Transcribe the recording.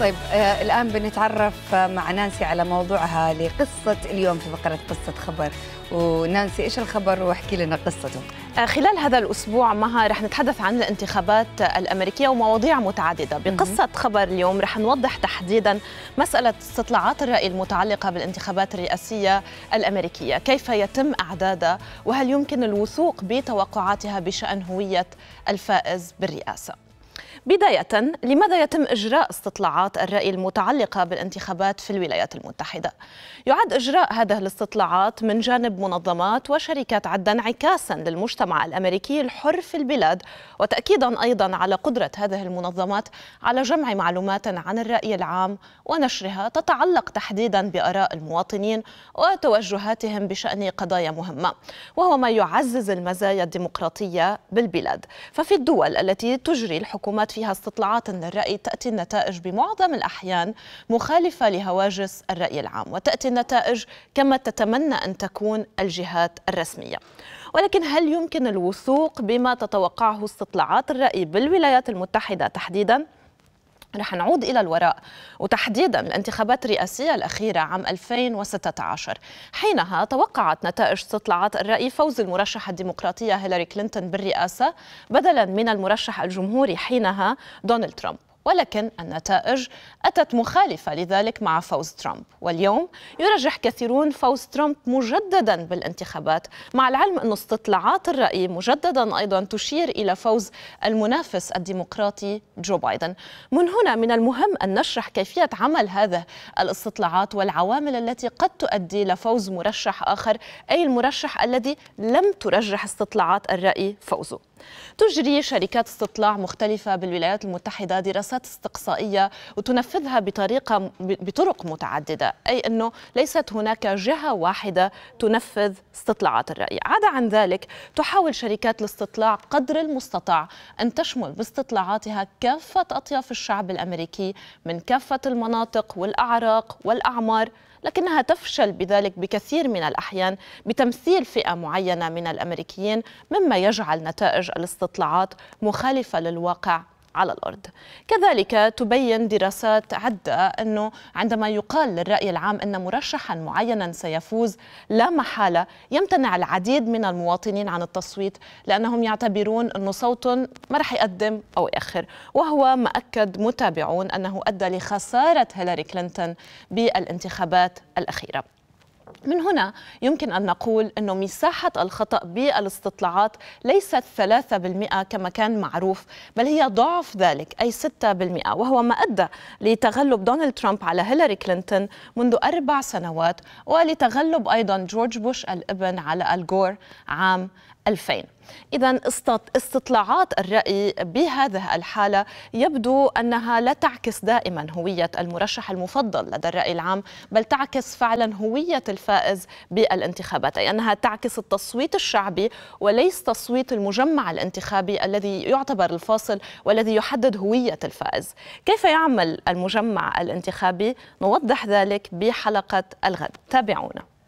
طيب آه الآن بنتعرف آه، مع نانسي على موضوعها لقصة اليوم في فقرة قصة خبر ونانسي إيش الخبر واحكي لنا قصته آه، خلال هذا الأسبوع مها رح نتحدث عن الانتخابات الأمريكية ومواضيع متعددة بقصة خبر اليوم رح نوضح تحديدا مسألة استطلاعات الرأي المتعلقة بالانتخابات الرئاسية الأمريكية كيف يتم أعدادها وهل يمكن الوثوق بتوقعاتها بشأن هوية الفائز بالرئاسة بداية لماذا يتم إجراء استطلاعات الرأي المتعلقة بالانتخابات في الولايات المتحدة؟ يعد إجراء هذه الاستطلاعات من جانب منظمات وشركات عدة انعكاسا للمجتمع الأمريكي الحر في البلاد وتأكيدا أيضا على قدرة هذه المنظمات على جمع معلومات عن الرأي العام ونشرها تتعلق تحديدا بآراء المواطنين وتوجهاتهم بشأن قضايا مهمة وهو ما يعزز المزايا الديمقراطية بالبلاد ففي الدول التي تجري الحكومات جرت فيها استطلاعات للرأي تأتي النتائج بمعظم الأحيان مخالفة لهواجس الرأي العام وتأتي النتائج كما تتمنى أن تكون الجهات الرسمية ولكن هل يمكن الوثوق بما تتوقعه استطلاعات الرأي بالولايات المتحدة تحديداً؟ رح نعود إلى الوراء وتحديدا الانتخابات الرئاسية الأخيرة عام 2016 حينها توقعت نتائج استطلاعات الرأي فوز المرشحة الديمقراطية هيلاري كلينتون بالرئاسة بدلا من المرشح الجمهوري حينها دونالد ترامب ولكن النتائج أتت مخالفة لذلك مع فوز ترامب واليوم يرجح كثيرون فوز ترامب مجددا بالانتخابات مع العلم أن استطلاعات الرأي مجددا أيضا تشير إلى فوز المنافس الديمقراطي جو بايدن من هنا من المهم أن نشرح كيفية عمل هذه الاستطلاعات والعوامل التي قد تؤدي لفوز مرشح آخر أي المرشح الذي لم ترجح استطلاعات الرأي فوزه تجري شركات استطلاع مختلفة بالولايات المتحدة دراسات استقصائية وتنفذها بطريقة بطرق متعددة أي أنه ليست هناك جهة واحدة تنفذ استطلاعات الرأي عدا عن ذلك تحاول شركات الاستطلاع قدر المستطاع أن تشمل باستطلاعاتها كافة أطياف الشعب الأمريكي من كافة المناطق والأعراق والأعمار لكنها تفشل بذلك بكثير من الأحيان بتمثيل فئة معينة من الأمريكيين مما يجعل نتائج الاستطلاعات مخالفة للواقع على الأرض كذلك تبين دراسات عدة أنه عندما يقال للرأي العام أن مرشحا معينا سيفوز لا محالة يمتنع العديد من المواطنين عن التصويت لأنهم يعتبرون أن صوت ما رح يقدم أو يأخر وهو ما أكد متابعون أنه أدى لخسارة هيلاري كلينتون بالانتخابات الأخيرة من هنا يمكن أن نقول أن مساحة الخطأ بالاستطلاعات ليست 3% كما كان معروف بل هي ضعف ذلك أي 6% وهو ما أدى لتغلب دونالد ترامب على هيلاري كلينتون منذ أربع سنوات ولتغلب أيضا جورج بوش الابن على الجور عام 2000 إذا استطلاعات الرأي بهذه الحالة يبدو أنها لا تعكس دائما هوية المرشح المفضل لدى الرأي العام بل تعكس فعلا هوية الفائز بالانتخابات أي أنها تعكس التصويت الشعبي وليس تصويت المجمع الانتخابي الذي يعتبر الفاصل والذي يحدد هوية الفائز كيف يعمل المجمع الانتخابي؟ نوضح ذلك بحلقة الغد تابعونا